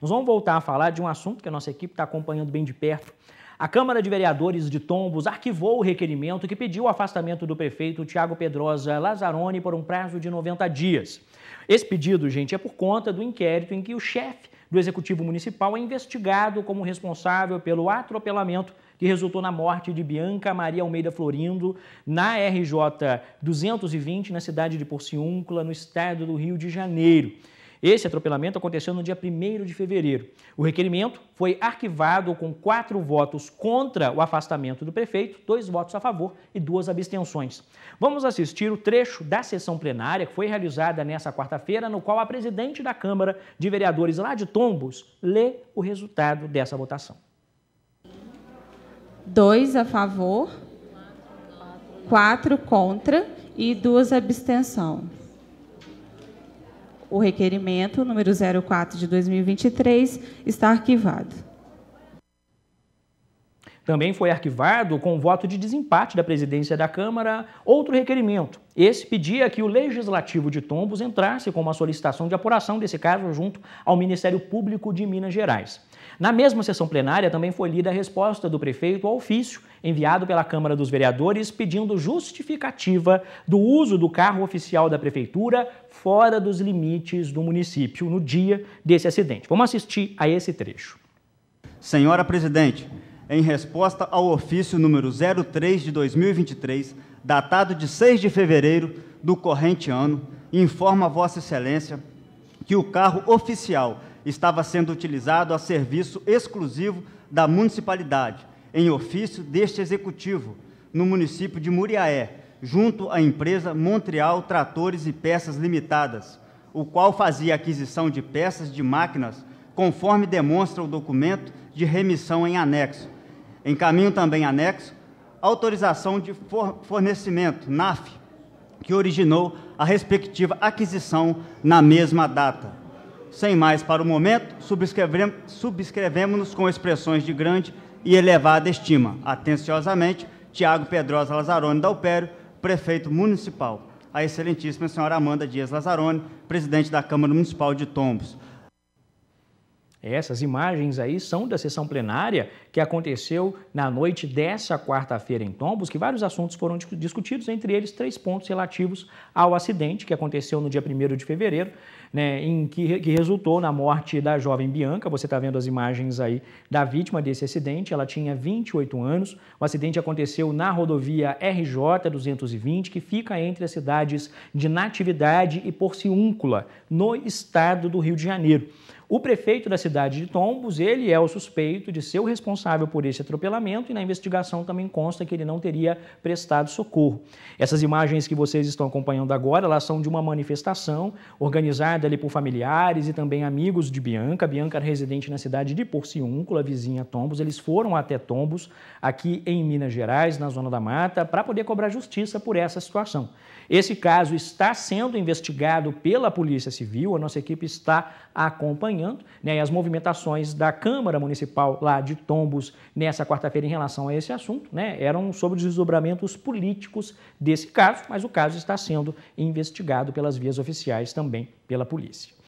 Nós vamos voltar a falar de um assunto que a nossa equipe está acompanhando bem de perto. A Câmara de Vereadores de Tombos arquivou o requerimento que pediu o afastamento do prefeito Tiago Pedrosa Lazzaroni por um prazo de 90 dias. Esse pedido, gente, é por conta do inquérito em que o chefe do Executivo Municipal é investigado como responsável pelo atropelamento que resultou na morte de Bianca Maria Almeida Florindo na RJ 220, na cidade de Porciúncula, no estado do Rio de Janeiro. Esse atropelamento aconteceu no dia 1 de fevereiro. O requerimento foi arquivado com quatro votos contra o afastamento do prefeito, dois votos a favor e duas abstenções. Vamos assistir o trecho da sessão plenária que foi realizada nessa quarta-feira, no qual a presidente da Câmara de Vereadores lá de Tombos lê o resultado dessa votação. Dois a favor, quatro contra e duas abstenções. O requerimento número 04 de 2023 está arquivado. Também foi arquivado, com voto de desempate da presidência da Câmara, outro requerimento. Esse pedia que o Legislativo de Tombos entrasse com uma solicitação de apuração desse caso junto ao Ministério Público de Minas Gerais. Na mesma sessão plenária também foi lida a resposta do prefeito ao ofício enviado pela Câmara dos Vereadores pedindo justificativa do uso do carro oficial da prefeitura fora dos limites do município no dia desse acidente. Vamos assistir a esse trecho. Senhora Presidente, em resposta ao ofício número 03 de 2023, datado de 6 de fevereiro do corrente ano, informa Vossa Excelência que o carro oficial estava sendo utilizado a serviço exclusivo da municipalidade, em ofício deste executivo, no município de Muriaé, junto à empresa Montreal Tratores e Peças Limitadas, o qual fazia aquisição de peças de máquinas conforme demonstra o documento de remissão em anexo, Encaminho também anexo autorização de fornecimento, NAF, que originou a respectiva aquisição na mesma data. Sem mais para o momento, subscrevemos, nos com expressões de grande e elevada estima. Atenciosamente, Tiago Pedrosa Lazarone Dalpério, prefeito municipal. A excelentíssima senhora Amanda Dias Lazarone, presidente da Câmara Municipal de Tombos. Essas imagens aí são da sessão plenária que aconteceu na noite dessa quarta-feira em Tombos, que vários assuntos foram discutidos, entre eles três pontos relativos ao acidente que aconteceu no dia 1 de fevereiro, né, em que, que resultou na morte da jovem Bianca. Você está vendo as imagens aí da vítima desse acidente. Ela tinha 28 anos. O acidente aconteceu na rodovia RJ 220, que fica entre as cidades de Natividade e Porciúncula, no estado do Rio de Janeiro. O prefeito da cidade de Tombos, ele é o suspeito de ser o responsável por esse atropelamento e na investigação também consta que ele não teria prestado socorro. Essas imagens que vocês estão acompanhando agora, elas são de uma manifestação organizada ali por familiares e também amigos de Bianca. Bianca era residente na cidade de Porciúncula, vizinha a Tombos. Eles foram até Tombos, aqui em Minas Gerais, na Zona da Mata, para poder cobrar justiça por essa situação. Esse caso está sendo investigado pela Polícia Civil, a nossa equipe está acompanhando acompanhando né, as movimentações da Câmara Municipal lá de Tombos nessa quarta-feira em relação a esse assunto. Né, eram sobre os desdobramentos políticos desse caso, mas o caso está sendo investigado pelas vias oficiais também pela polícia.